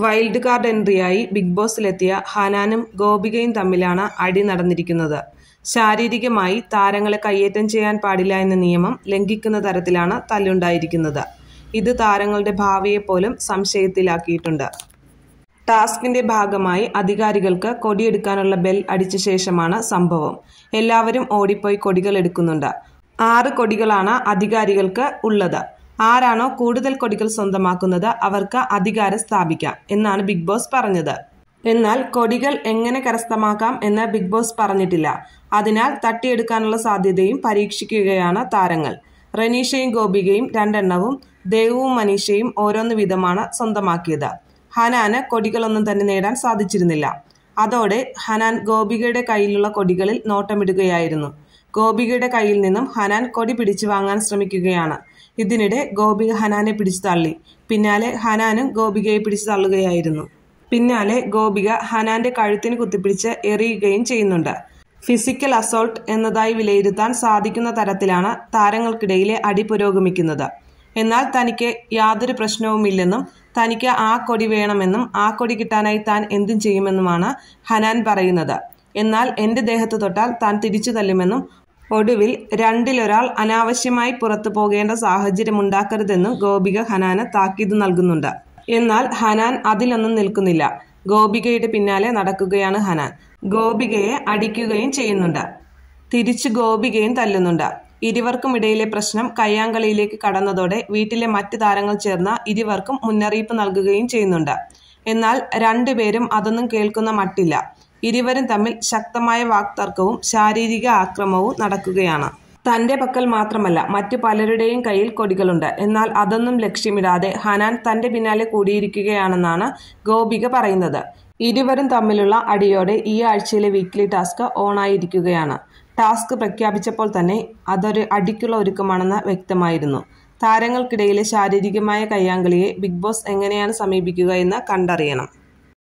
wild card എൻട്രിയായി big ബോസിലെത്തിയ ഹനാനും ഗോപികയും തമ്മിലാണ് അടി നടന്നിരിക്കുന്നത് ശാരീരികമായി താരങ്ങളെ കയ്യേറ്റം ചെയ്യാൻ പാടില്ല എന്ന നിയമം ലംഘിക്കുന്ന തരത്തിലാണ് തല്ലുണ്ടായിരിക്കുന്നത് ഇത് താരങ്ങളുടെ ഭാവിയെപ്പോലും സംശയത്തിലാക്കിയിട്ടുണ്ട് ടാസ്കിന്റെ ഭാഗമായി അധികാരികൾക്ക് കൊടിയെടുക്കാനുള്ള ബെൽ അടിച്ച ശേഷമാണ് സംഭവം എല്ലാവരും ഓടിപ്പോയി കൊടികൾ എടുക്കുന്നുണ്ട് ആറ് കൊടികളാണ് അധികാരികൾക്ക് ഉള്ളത് ആരാണോ കൂടുതൽ കൊടികൾ സ്വന്തമാക്കുന്നത് അവർക്ക് അധികാരം സ്ഥാപിക്കാം എന്നാണ് ബിഗ് ബോസ് പറഞ്ഞത് എന്നാൽ കൊടികൾ എങ്ങനെ കരസ്ഥമാക്കാം എന്ന് ബിഗ് ബോസ് പറഞ്ഞിട്ടില്ല അതിനാൽ തട്ടിയെടുക്കാനുള്ള സാധ്യതയും പരീക്ഷിക്കുകയാണ് താരങ്ങൾ റനീഷയും ഗോപികയും രണ്ടെണ്ണവും ദേവവും മനീഷയും ഓരോന്ന് വീതമാണ് സ്വന്തമാക്കിയത് ഹനാന് കൊടികളൊന്നും തന്നെ നേടാൻ സാധിച്ചിരുന്നില്ല അതോടെ ഹനാൻ ഗോപികയുടെ കയ്യിലുള്ള കൊടികളിൽ നോട്ടമിടുകയായിരുന്നു ഗോപികയുടെ കയ്യിൽ നിന്നും ഹനാൻ കൊടി പിടിച്ചു വാങ്ങാൻ ശ്രമിക്കുകയാണ് ഇതിനിടെ ഗോപിക ഹനാനെ പിടിച്ചു തള്ളി പിന്നാലെ ഹനാനും ഗോപികയെ പിടിച്ചു തള്ളുകയായിരുന്നു പിന്നാലെ ഗോപിക ഹനാന്റെ കഴുത്തിന് കുത്തിപ്പിടിച്ച് എറിയുകയും ചെയ്യുന്നുണ്ട് ഫിസിക്കൽ അസോൾട്ട് എന്നതായി വിലയിരുത്താൻ സാധിക്കുന്ന തരത്തിലാണ് താരങ്ങൾക്കിടയിലെ അടി പുരോഗമിക്കുന്നത് എന്നാൽ തനിക്ക് യാതൊരു പ്രശ്നവുമില്ലെന്നും തനിക്ക് ആ കൊടി വേണമെന്നും ആ കൊടി കിട്ടാനായി താൻ എന്തും ചെയ്യുമെന്നുമാണ് ഹനാൻ പറയുന്നത് എന്നാൽ എൻ്റെ ദേഹത്ത് തൊട്ടാൽ താൻ തിരിച്ചു തല്ലുമെന്നും ഒടുവിൽ രണ്ടിലൊരാൾ അനാവശ്യമായി പുറത്തു പോകേണ്ട സാഹചര്യം സാഹചര്യമുണ്ടാക്കരുതെന്ന് ഗോപിക ഹനാന് താക്കീത് നൽകുന്നുണ്ട് എന്നാൽ ഹനാൻ അതിലൊന്നും നിൽക്കുന്നില്ല ഗോപികയുടെ പിന്നാലെ നടക്കുകയാണ് ഹനാൻ ഗോപികയെ അടിക്കുകയും ചെയ്യുന്നുണ്ട് തിരിച്ചു ഗോപികയും തല്ലുന്നുണ്ട് ഇരുവർക്കും ഇടയിലെ പ്രശ്നം കയ്യാങ്കളിയിലേക്ക് കടന്നതോടെ വീട്ടിലെ മറ്റ് താരങ്ങൾ ചേർന്ന ഇരുവർക്കും മുന്നറിയിപ്പ് നൽകുകയും ചെയ്യുന്നുണ്ട് എന്നാൽ രണ്ടുപേരും അതൊന്നും കേൾക്കുന്ന മട്ടില്ല ഇരുവരും തമ്മിൽ ശക്തമായ വാക്തർക്കവും ശാരീരിക ആക്രമവും നടക്കുകയാണ് തന്റെ പക്കൽ മാത്രമല്ല മറ്റു പലരുടെയും കയ്യിൽ കൊടികളുണ്ട് എന്നാൽ അതൊന്നും ലക്ഷ്യമിടാതെ ഹനാൻ തന്റെ പിന്നാലെ കൂടിയിരിക്കുകയാണെന്നാണ് ഗോപിക പറയുന്നത് ഇരുവരും തമ്മിലുള്ള അടിയോടെ ഈ ആഴ്ചയിലെ വീക്ക്ലി ടാസ്ക് ഓണായിരിക്കുകയാണ് ടാസ്ക് പ്രഖ്യാപിച്ചപ്പോൾ തന്നെ അതൊരു അടിക്കുള്ള ഒരുക്കമാണെന്ന് വ്യക്തമായിരുന്നു താരങ്ങൾക്കിടയിലെ ശാരീരികമായ കയ്യാങ്കളിയെ ബിഗ് ബോസ് എങ്ങനെയാണ് സമീപിക്കുക എന്ന് കണ്ടറിയണം